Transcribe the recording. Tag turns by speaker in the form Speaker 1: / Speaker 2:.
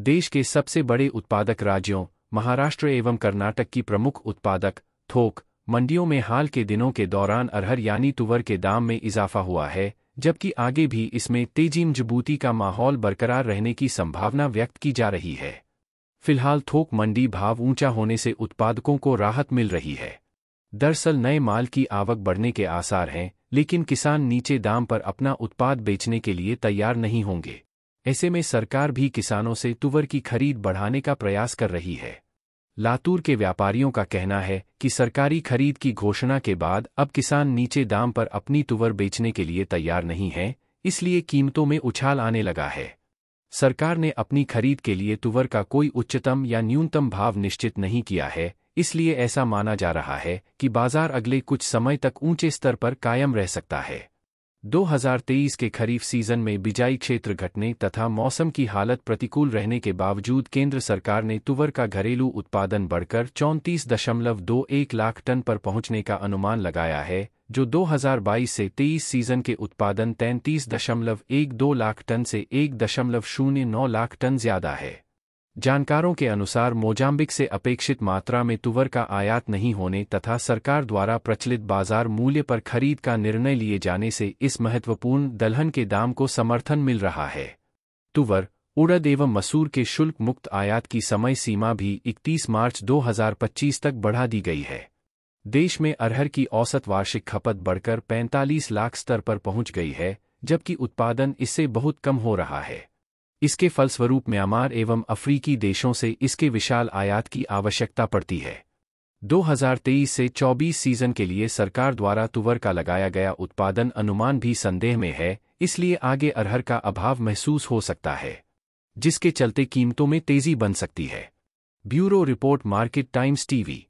Speaker 1: देश के सबसे बड़े उत्पादक राज्यों महाराष्ट्र एवं कर्नाटक की प्रमुख उत्पादक थोक मंडियों में हाल के दिनों के दौरान अरहर यानी तुवर के दाम में इजाफा हुआ है जबकि आगे भी इसमें तेजी मजबूती का माहौल बरकरार रहने की संभावना व्यक्त की जा रही है फिलहाल थोक मंडी भाव ऊंचा होने से उत्पादकों को राहत मिल रही है दरअसल नए माल की आवक बढ़ने के आसार हैं लेकिन किसान नीचे दाम पर अपना उत्पाद बेचने के लिए तैयार नहीं होंगे ऐसे में सरकार भी किसानों से तुवर की खरीद बढ़ाने का प्रयास कर रही है लातूर के व्यापारियों का कहना है कि सरकारी खरीद की घोषणा के बाद अब किसान नीचे दाम पर अपनी तुवर बेचने के लिए तैयार नहीं है इसलिए कीमतों में उछाल आने लगा है सरकार ने अपनी खरीद के लिए तुवर का कोई उच्चतम या न्यूनतम भाव निश्चित नहीं किया है इसलिए ऐसा माना जा रहा है कि बाजार अगले कुछ समय तक ऊंचे स्तर पर कायम रह सकता है 2023 के खरीफ सीजन में बिजाई क्षेत्र घटने तथा मौसम की हालत प्रतिकूल रहने के बावजूद केंद्र सरकार ने तुवर का घरेलू उत्पादन बढ़कर चौंतीस दशमलव दो एक लाख टन पर पहुंचने का अनुमान लगाया है जो 2022 से 23 सीजन के उत्पादन तैंतीस दशमलव एक दो लाख टन से एक दशमलव शून्य नौ लाख टन ज्यादा है जानकारों के अनुसार मोजाम्बिक से अपेक्षित मात्रा में तुवर का आयात नहीं होने तथा सरकार द्वारा प्रचलित बाजार मूल्य पर खरीद का निर्णय लिए जाने से इस महत्वपूर्ण दलहन के दाम को समर्थन मिल रहा है तुवर उड़द एवं मसूर के शुल्क मुक्त आयात की समय सीमा भी 31 मार्च 2025 तक बढ़ा दी गई है देश में अरहर की औसत वार्षिक खपत बढ़कर 45 लाख स्तर पर पहुंच गई है जबकि उत्पादन इससे बहुत कम हो रहा है इसके फलस्वरूप म्यांमार एवं अफ्रीकी देशों से इसके विशाल आयात की आवश्यकता पड़ती है 2023 से 24 सीजन के लिए सरकार द्वारा तुवर का लगाया गया उत्पादन अनुमान भी संदेह में है इसलिए आगे अरहर का अभाव महसूस हो सकता है जिसके चलते कीमतों में तेजी बन सकती है bureau report Market Times TV